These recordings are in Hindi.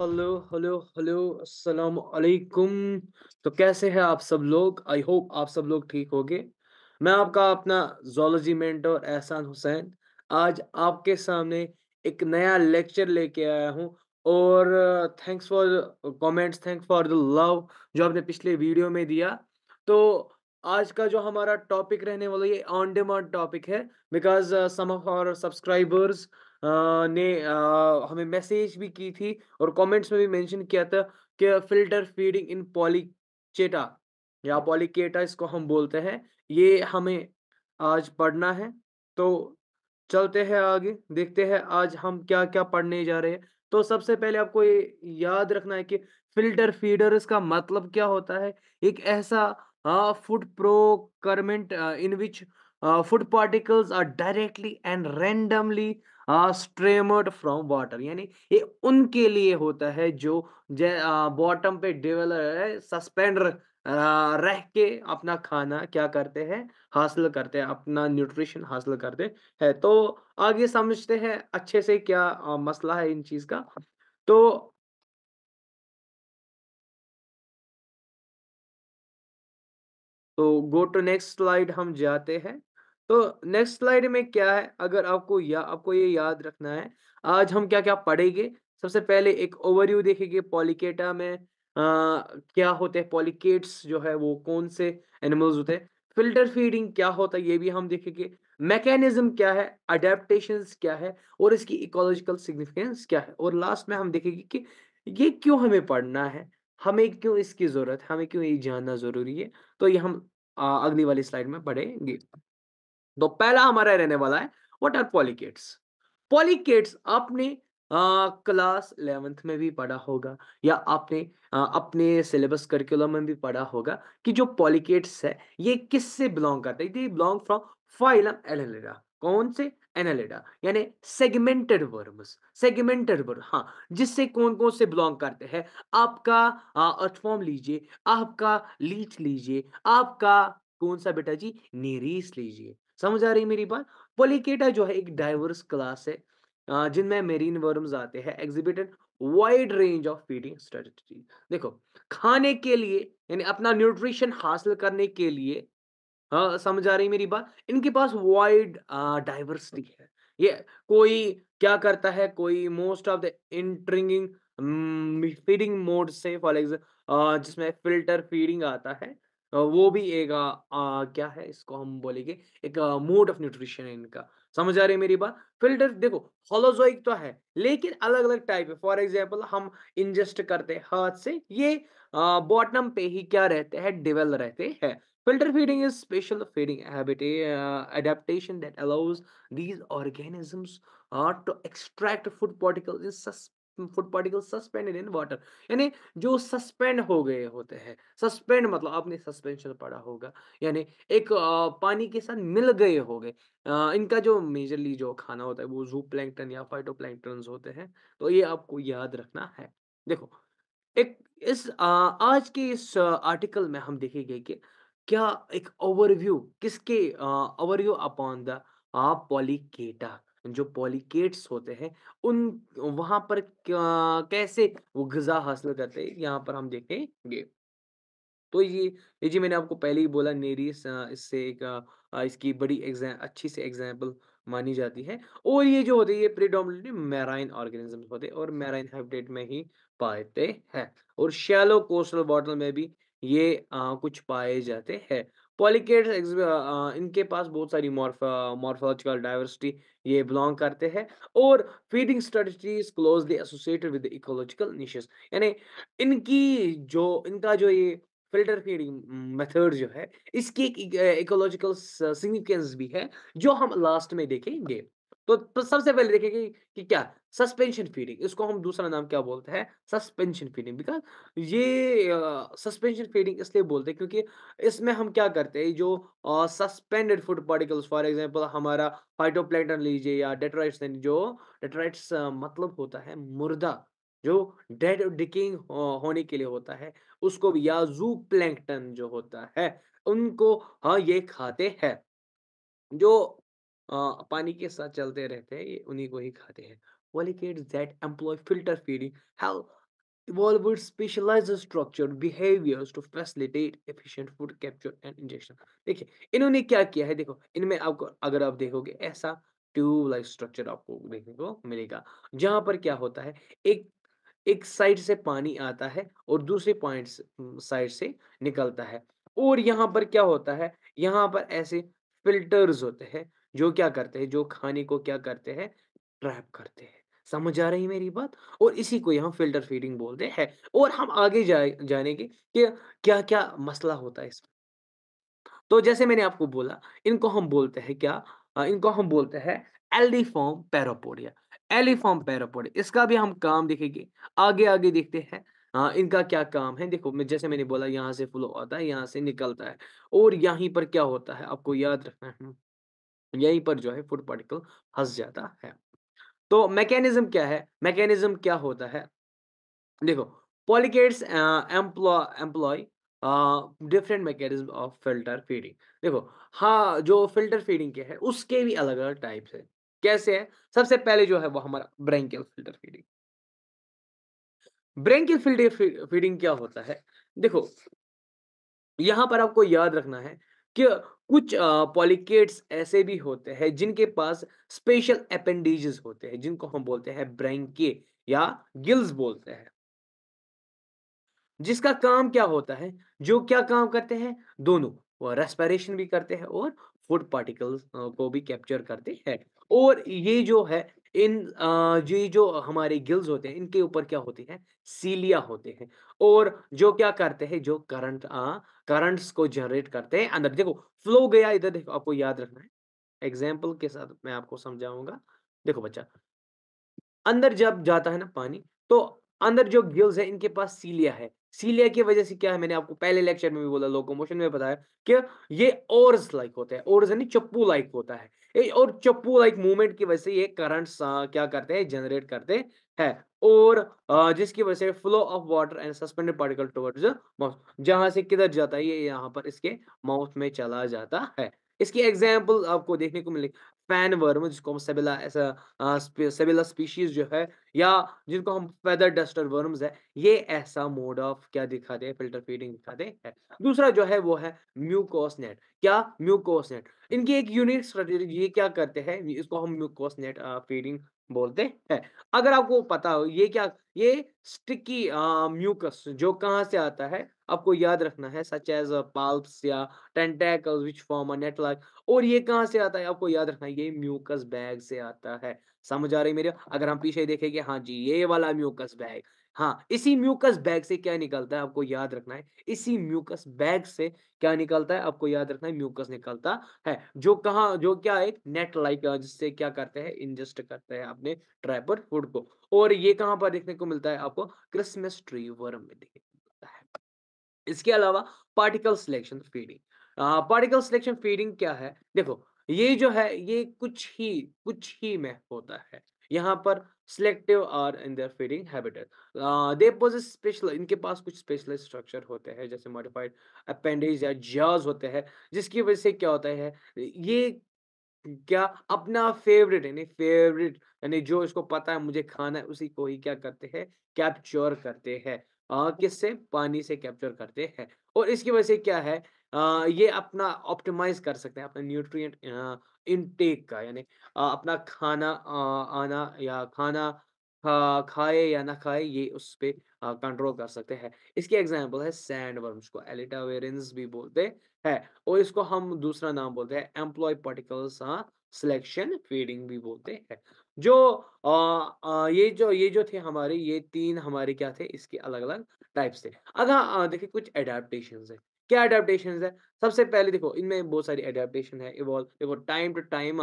हेलो हेलो हेलो अस्सलाम वालेकुम तो कैसे हैं आप सब लोग आई होप आप सब लोग ठीक होंगे मैं आपका अपना जोलॉजी मेंटर एहसान हुसैन आज आपके सामने एक नया लेक्चर लेके आया हूँ और thanks for comments thanks for the love जो आपने पिछले वीडियो में दिया तो आज का जो हमारा टॉपिक रहने वाला ये ऑन डिमांड टॉपिक है because some of our subscribers ने हमें मैसेज भी की थी और कमेंट्स में भी मेंशन किया था कि फिल्टर फीडिंग इन पॉलीचेटा या पॉलीकेटा इसको हम बोलते हैं ये हमें आज पढ़ना है तो चलते हैं आगे देखते हैं आज हम क्या क्या पढ़ने जा रहे हैं तो सबसे पहले आपको ये याद रखना है कि फिल्टर फीडर इसका मतलब क्या होता है एक ऐसा food procurement in which food particles are directly and randomly streamed from water यानी ये उनके लिए होता है जो बॉटम पे डेवलर सस्पेंड रह के अपना खाना क्या करते हैं हासिल करते हैं अपना न्यूट्रिशन हासिल करते हैं तो आगे समझते हैं अच्छे से क्या आ, मसला है इन चीज का तो तो गो टू नेक्स्ट स्लाइड हम जाते हैं तो नेक्स्ट स्लाइड में क्या है अगर आपको या आपको ये याद रखना है आज हम क्या क्या पढ़ेंगे सबसे पहले एक ओवरव्यू देखेंगे पॉलिकेटा में आ, क्या होते हैं पॉलिकेट्स जो है वो कौन से एनिमल्स होते हैं फिल्टर फीडिंग क्या होता है ये भी हम देखेंगे मैकेनिज्म क्या है अडेप्टेशन क्या है और इसकी इकोलॉजिकल सिग्निफिकेंस क्या है और लास्ट में हम देखेंगे कि ये क्यों हमें पढ़ना है हमें क्यों इसकी ज़रूरत है हमें क्यों ये जानना ज़रूरी है तो ये हम अगली वाली स्लाइड में पढ़ेंगे तो पहला हमारा रहने वाला है वट आर पॉलिकेट्स पॉलिकेट्स आपने आ, क्लास इलेवेंथ में भी पढ़ा होगा या आपने आ, अपने सिलेबस करिकुलम में भी पढ़ा होगा कि जो पॉलिकेट्स है ये किससे बिलोंग करता है ये बिलोंग फ्रॉम फाइलम एनालिडा कौन से एनालिडा यानी सेगमेंटेड वर्म्स सेगमेंटेड वर्म हाँ जिससे कौन कौन से बिलोंग करते हैं आपका अर्थफॉर्म लीजिए आपका लीच लीजिए आपका कौन सा बेटा जी नीरीस लीजिए समझ आ रही है मेरी बात पोलिकेटा जो है एक डाइवर्स क्लास है जिनमें मेरीन वर्म्स आते हैं exhibited wide range of feeding strategy देखो खाने के लिए यानी अपना न्यूट्रिशन हासिल करने के लिए समझ आ रही मेरी बात इनके पास वाइड डाइवर्सिटी है ये कोई क्या करता है कोई most of the intriguing feeding mode से फॉर एग्जाम्पल जिसमें फिल्टर फीडिंग आता है वो भी एक आ, क्या है इसको हम बोलेंगे एक मोड ऑफ न्यूट्रिशन है इनका समझ आ रही है मेरी बात फिल्टर देखो होलोजोइक तो है लेकिन अलग अलग टाइप है फॉर एग्जाम्पल हम इंजेस्ट करते हैं हाथ से ये बॉटम पे ही क्या रहते हैं डिवेल रहते हैं filter feeding is special feeding adaptation that allows these organisms these organisms uh, to extract food particles food particle suspended in water यानी जो सस्पेंड हो गए होते हैं सस्पेंड मतलब आपने सस्पेंशन पढ़ा होगा यानी एक पानी के साथ मिल गए हो गए इनका जो मेजरली जो खाना होता है वो जू प्लैंकटन या फाइटो होते हैं तो ये आपको याद रखना है देखो एक इस आ, आज के इस आर्टिकल में हम देखेंगे कि क्या एक ओवरव्यू किसके ओवरव्यू अपॉन द पॉलिकेटा जो पॉलिकेट्स होते हैं उन वहां पर कैसे वो गजा हासिल करते हैं यहाँ पर हम देखेंगे तो ये ये जी मैंने आपको पहले ही बोला नेरियस इससे एक इसकी बड़ी एग्जाम अच्छी से एग्जाम्पल मानी जाती है और ये जो होते हैं ये प्रीडोमिनेटली मैराइन ऑर्गेनिज्म होते हैं और मैराइन हैबिटेट में ही पाते हैं और शैलो कोस्टल बॉटल में भी ये आ, कुछ पाए जाते हैं पॉलिकेट्स इनके पास बहुत सारी मॉर्फोलॉजिकल डाइवर्सिटी ये बिलोंग करते हैं और feeding strategies closely associated with ecological niches यानी इनकी जो इनका जो ये फिल्टर फीडिंग मेथड जो है इसकी एक इकोलॉजिकल सिग्निफिकेंस भी है जो हम लास्ट में देखेंगे तो, तो सबसे पहले देखेंगे कि, कि क्या सस्पेंशन फीडिंग इसको हम दूसरा नाम क्या बोलते हैं सस्पेंशन फीडिंग बिकॉज ये सस्पेंशन फीडिंग इसलिए बोलते हैं क्योंकि इसमें हम क्या करते हैं जो suspended food particles for example हमारा फाइटोप्लैंटन लीजिए या डेट्राइट्स जो डेट्राइट्स uh, मतलब होता है मुर्दा जो डेड डिकिंग होने के लिए होता है उसको भी या जू प्लैंकटन जो होता है उनको हाँ ये खाते हैं जो आ, पानी के साथ चलते रहते हैं ये उन्हीं को ही खाते हैं molecules that employ filter feeding have evolved with specialized structure behaviors to facilitate efficient food capture and injection देखिए इन्होंने क्या किया है देखो इनमें आपको अगर आप देखोगे ऐसा ट्यूब लाइक स्ट्रक्चर आपको देखने को मिलेगा जहां पर क्या होता है एक एक साइड से पानी आता है और दूसरे पॉइंट साइड से निकलता है और यहाँ पर क्या होता है यहाँ पर ऐसे फिल्टर्स होते हैं जो क्या करते हैं जो खाने को क्या करते हैं ट्रैप करते हैं समझ आ रही मेरी बात और इसी को यहाँ फिल्टर फीडिंग बोलते हैं और हम आगे जा, जानेंगे कि क्या क्या मसला होता है इसमें तो जैसे मैंने आपको बोला इनको हम बोलते हैं क्या इनको हम बोलते हैं एलिफॉर्म पैरोपोडिया एलिफॉर्म पैरोपोडिया इसका भी हम काम देखेंगे आगे आगे देखते हैं हाँ इनका क्या काम है देखो मैं जैसे मैंने बोला यहाँ से फ्लो आता है यहाँ से निकलता है और यहीं पर क्या होता है आपको याद रखना है यहीं पर जो है फूड पार्टिकल हंस जाता है तो मैकेनिज्म क्या है मैकेनिज्म क्या होता है देखो polychaetes employ employ different mechanism of filter feeding देखो हाँ जो फिल्टर फीडिंग के है उसके भी अलग अलग टाइप्स है कैसे है सबसे पहले जो है वो हमारा branchial filter feeding branchial filter feeding क्या होता है देखो यहां पर आपको याद रखना है कि कुछ पॉलिकेट्स ऐसे भी होते हैं जिनके पास स्पेशल अपेंडिजेस होते हैं जिनको हम बोलते हैं ब्रैंके या गिल्स बोलते हैं जिसका काम क्या होता है जो क्या काम करते हैं दोनों वो रेस्पिरेशन भी करते हैं और फूड पार्टिकल्स को भी कैप्चर करते हैं और ये जो है इन ये जो हमारे गिल्स होते हैं इनके ऊपर क्या होते हैं सीलिया होते हैं और जो क्या करते हैं जो करंट करंट्स को जनरेट करते हैं अंदर देखो फ्लो गया इधर देखो आपको याद रखना है एग्जाम्पल के साथ मैं आपको समझाऊंगा देखो बच्चा अंदर जब जाता है ना पानी तो अंदर जो गिल्स है इनके पास सीलिया है सीलिया की वजह से क्या है मैंने आपको पहले लेक्चर में भी बोला लोकोमोशन में बताया कि ये ओर्स लाइक होता है ओर्स यानी चप्पू लाइक होता है और चप्पू लाइक मूवमेंट की वजह से ये करंट क्या करते हैं जनरेट करते हैं और जिसकी वजह से flow of water and suspended particle towards mouth जहां से किधर जाता है ये यहाँ पर इसके माउथ में चला जाता है इसकी एग्जाम्पल आपको देखने को मिलेगी फैन वर्म जिसको हम सेबिला ऐसा सेबिला स्पीशीज जो है या जिनको हम फेदर डस्टर वर्म्स है ये ऐसा मोड ऑफ क्या दिखाते हैं फिल्टर फीडिंग दिखाते हैं दूसरा जो है वो है म्यूकोस नेट क्या म्यूकोसनेट इनकी एक यूनिक स्ट्रेटेजी ये क्या करते हैं इसको हम म्यूकोस नेट फीडिंग बोलते हैं अगर आपको पता हो ये क्या ये स्टिकी म्यूकस जो कहाँ से आता है आपको याद रखना है सच एज पाल्प्स या टेंटेकल्स विच फॉर्म नेटलक और ये कहाँ से आता है आपको याद रखना है ये म्यूकस बैग से आता है समझ आ रही मेरे अगर हम पीछे देखेंगे हाँ जी ये वाला म्यूकस बैग हाँ इसी म्यूकस बैग से क्या निकलता है आपको याद रखना है इसी म्यूकस बैग से क्या निकलता है आपको याद रखना है म्यूकस निकलता है जो कहा जो क्या एक नेट लाइक जिससे क्या करते हैं इंजेस्ट करते हैं अपने ट्राइपर फूड को और ये कहाँ पर देखने को मिलता है आपको क्रिसमस ट्री वर्म में देखने को मिलता है इसके अलावा particle selection feeding particle selection feeding क्या है देखो ये जो है ये कुछ ही कुछ ही में होता है यहाँ पर selective are in their feeding habitat they possess special इनके पास कुछ स्पेशल स्ट्रक्चर होते हैं जैसे मॉडिफाइड अपेंडेज या जाज होते हैं जिसकी वजह से क्या होता है ये क्या अपना फेवरेट यानी फेवरेट यानी जो इसको पता है मुझे खाना है उसी को ही क्या करते हैं कैप्चर करते हैं किससे पानी से कैप्चर करते हैं और इसकी वजह से क्या है ये अपना ऑप्टिमाइज कर सकते हैं अपना न्यूट्रिय इनटेक का यानी अपना खाना आना या खाना खा, खाए या ना खाए ये उस पर कंट्रोल कर सकते हैं इसकी एग्जांपल है सैंड वर्म को एलिटावेरेंस भी बोलते हैं और इसको हम दूसरा नाम बोलते हैं एम्प्लॉय पार्टिकल्स हाँ सिलेक्शन फीडिंग भी बोलते हैं जो आ, आ, ये जो ये जो थे हमारे ये तीन हमारे क्या थे इसके अलग अलग टाइप्स थे अगर देखिए कुछ एडेप्टेशन है क्या अडेप्टेशन है सबसे पहले देखो इनमें बहुत सारी अडेप्टेशन है इवॉल्व देखो टाइम टू टाइम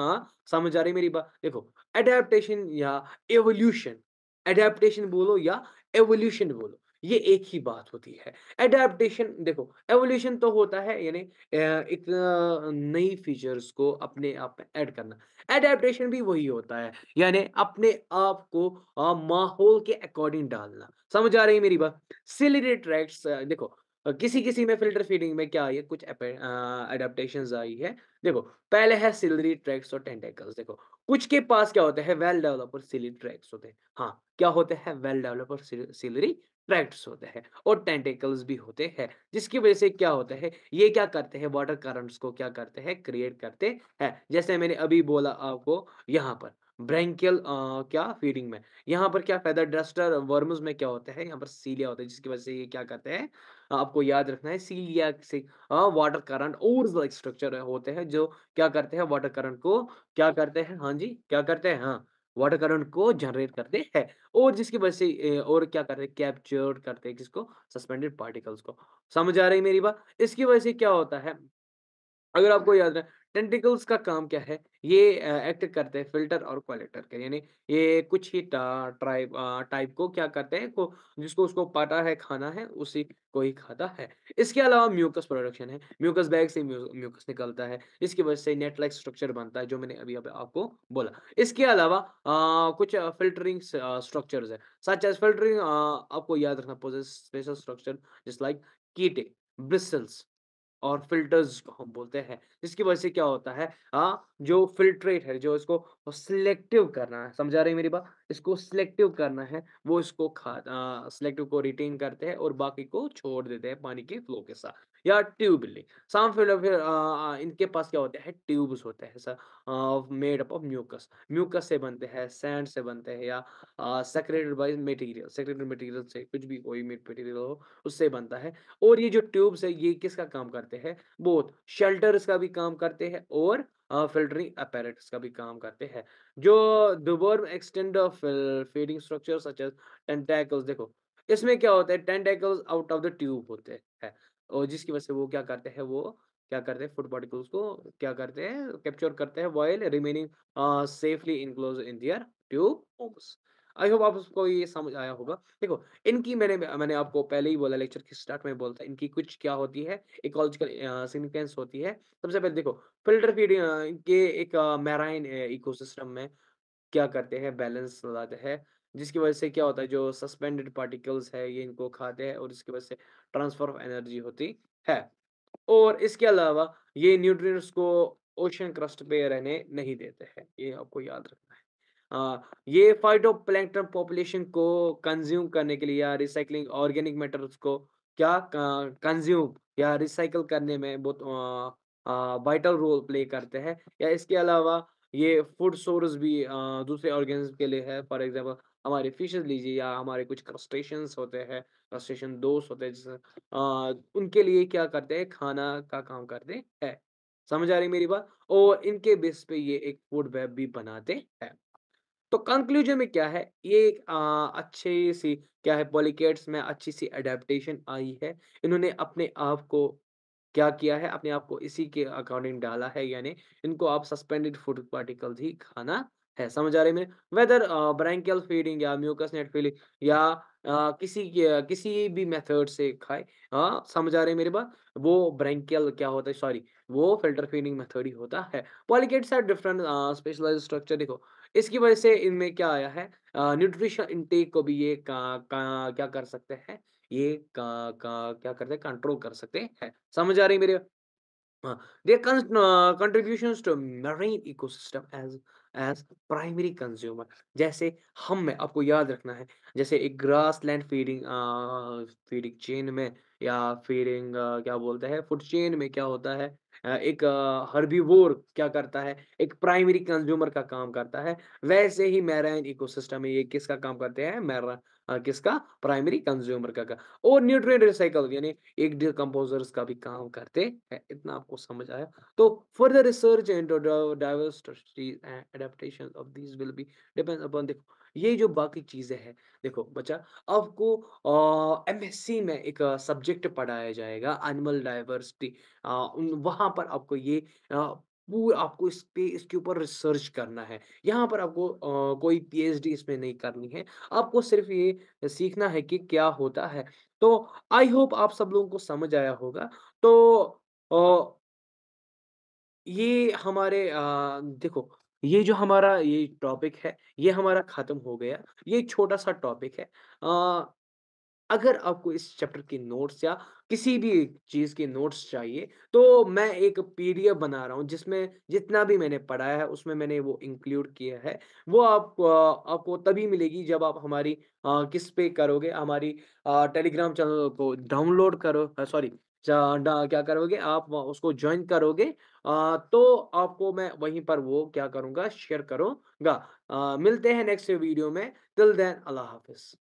समझ आ रही मेरी बात देखो अडेप्टेशन या एवोल्यूशन अडेप्टेशन बोलो या एवोल्यूशन बोलो ये एक ही बात होती है एडेप्टेशन देखो एवोल्यूशन तो होता है यानी एक नई फीचर्स को अपने आप में ऐड करना एडेप्टेशन भी वही होता है यानी अपने आप को माहौल के अकॉर्डिंग डालना समझ आ रही है मेरी बात सिलरी देखो किसी किसी में फिल्टर फीडिंग में क्या आई है कुछ अडेप्टेशन आई है देखो पहले है सिलरी ट्रैक्स और टेंटेकल्स देखो कुछ के पास क्या होते हैं वेल डेवलप और सिली ट्रैक्स होते हैं हाँ क्या होते हैं वेल डेवलप और सिलरी ट्रैक्ट्स होते हैं और टेंटेकल्स भी होते हैं जिसकी वजह से क्या होता है ये क्या करते हैं वाटर करंट्स को क्या करते हैं क्रिएट करते हैं जैसे मैंने अभी बोला आपको यहाँ पर ब्रैंकियल क्या फीडिंग में यहाँ पर क्या फायदा डस्टर वर्म्स में क्या होता है यहाँ पर सीलिया होता है जिसकी वजह से ये क्या करते हैं आपको याद रखना है सीलिया से वाटर करंट और स्ट्रक्चर होते हैं जो क्या करते हैं वाटर करंट को क्या करते हैं हाँ जी क्या करते हैं हाँ वाटर करंट को जनरेट करते हैं और जिसकी वजह से और क्या करते हैं कैप्चर्ड करते हैं किसको सस्पेंडेड पार्टिकल्स को समझ आ रही मेरी बात इसकी वजह से क्या होता है अगर आपको याद रहे टेंटिकल्स का काम क्या है ये एक्ट करते हैं फिल्टर और क्वालिटर के यानी ये कुछ ही टाइप टाइप को क्या करते हैं को जिसको उसको पाटा है खाना है उसी को ही खाता है इसके अलावा म्यूकस प्रोडक्शन है म्यूकस बैग से म्यूकस निकलता है इसकी वजह से नेटलाइक स्ट्रक्चर बनता है जो मैंने अभी अभी आपको बोला इसके अलावा आ, कुछ फिल्टरिंग स्ट्रक्चर है सच एज फिल्टरिंग आपको याद रखना पोजेस स्पेशल स्ट्रक्चर जिस लाइक कीटे ब्रिसल्स और फिल्टर्स हम बोलते हैं जिसकी वजह से क्या होता है हाँ जो फिल्ट्रेट है जो इसको सिलेक्टिव करना है समझा रही मेरी बात इसको सिलेक्टिव करना है वो इसको खा सिलेक्टिव को रिटेन करते हैं और बाकी को छोड़ देते हैं पानी के फ्लो के साथ या ट्यूब बिल्डिंग साम फिलोफिल इनके पास क्या होते हैं ट्यूब्स होते हैं sir made up of mucus mucus से बनते हैं सैंड से बनते हैं या secreted by material secreted material से कुछ भी कोई मटेरियल हो उससे बनता है और ये जो ट्यूब्स है ये किसका काम करते हैं बोथ शेल्टर्स का भी काम करते हैं और फिल्टरिंग uh, अपैरेटस का भी काम करते हैं जो दुबोर extend feeding structure such as tentacles देखो इसमें क्या होता है tentacles out of the tube होते हैं और जिसकी वजह से वो क्या करते हैं वो क्या करते हैं फूड पार्टिकल्स को क्या करते हैं कैप्चर करते हैं while remaining safely enclose in their tube I hope उसको ये समझ आया होगा देखो इनकी मैंने मैंने आपको पहले ही बोला लेक्चर के स्टार्ट में बोलता इनकी कुछ क्या होती है इकोलॉजिकल सिग्निफिकेंस होती है सबसे पहले देखो फिल्टर फीड के एक मैराइन इकोसिस्टम में क्या करते हैं बैलेंस लाते हैं जिसकी वजह से क्या होता है जो सस्पेंडेड पार्टिकल्स है ये इनको खाते हैं और इसकी वजह से ट्रांसफर ऑफ एनर्जी होती है और इसके अलावा ये न्यूट्रिएंट्स को ओशन क्रस्ट पे रहने नहीं देते हैं ये आपको याद रखना है आ, ये प्लैंक्टन पॉपुलेशन को कंज्यूम करने के लिए या रिसाइकलिंग ऑर्गेनिक मेटर्स को क्या कंज्यूम या रिसाइकल करने में बहुत वाइटल रोल प्ले करते हैं या इसके अलावा ये फूड सोर्स भी आ, दूसरे ऑर्गेनिज्म के लिए है फॉर एग्जांपल हमारे फिशेज लीजिए या हमारे कुछ क्रस्टेशंस होते हैं क्रस्टेशन दोस्त होते हैं जैसे उनके लिए क्या करते हैं खाना का काम करते हैं समझ आ रही मेरी बात और इनके बेस पे ये एक फूड वेब भी बनाते हैं तो कंक्लूजन में क्या है ये एक अच्छी सी क्या है पॉलिकेट्स में अच्छी सी अडेप्टेशन आई है इन्होंने अपने आप को क्या किया है अपने आप को इसी के अकॉर्डिंग डाला है यानी इनको आप सस्पेंडेड फूड पार्टिकल्स ही खाना है समझ आ रही मेरे वेदर ब्रैंकियल फीडिंग या म्यूकस नेट फीडिंग या आ, किसी किसी भी मेथड से खाए हाँ समझ आ रही मेरी बात वो ब्रैंकियल क्या होता है सॉरी वो फिल्टर फीडिंग मेथड ही होता है polychaetes are different specialize structure देखो इसकी वजह से इनमें क्या आया है न्यूट्रिशन इनटेक को भी ये का, का, क्या कर सकते हैं ये का, का, क्या करते हैं कंट्रोल कर सकते हैं समझ आ रही मेरे हाँ, their uh, contributions to marine ecosystem as as primary consumer जैसे हम में आपको याद रखना है जैसे एक grassland feeding feeding chain में या फीडिंग क्या बोलते हैं फूड चेन में क्या होता है एक हर्बीवोर क्या करता है एक प्राइमरी कंज्यूमर का काम करता है वैसे ही मैराइन इकोसिस्टम में ये किसका काम करते हैं मैरा किसका प्राइमरी कंज्यूमर का, का और न्यूट्रिएंट रिसाइकल यानी एक डिकम्पोजर्स का भी काम करते हैं इतना आपको समझ आया तो further research and diversity adaptation of this will be depend upon देखो ये जो बाकी चीज़ें हैं देखो बच्चा आपको एमएससी में एक सब्जेक्ट पढ़ाया जाएगा एनिमल डाइवर्सिटी वहां पर आपको ये पूरा आपको इस पे इसके ऊपर रिसर्च करना है यहाँ पर आपको आ, कोई पीएचडी इसमें नहीं करनी है आपको सिर्फ ये सीखना है कि क्या होता है तो आई होप आप सब लोगों को समझ आया होगा तो आ, ये हमारे आ, देखो ये जो हमारा ये टॉपिक है ये हमारा खत्म हो गया ये छोटा सा टॉपिक है आ, अगर आपको इस चैप्टर की नोट्स या किसी भी चीज़ की नोट्स चाहिए तो मैं एक पीडीएफ बना रहा हूँ जिसमें जितना भी मैंने पढ़ाया है उसमें मैंने वो इंक्लूड किया है वो आप आपको तभी मिलेगी जब आप हमारी आ, किस पे करोगे हमारी टेलीग्राम चैनल को डाउनलोड करो सॉरी क्या करोगे आप उसको ज्वाइन करोगे आ, तो आपको मैं वहीं पर वो क्या करूँगा शेयर करूँगा मिलते हैं नेक्स्ट वीडियो में टिल देन अल्लाह हाफिज़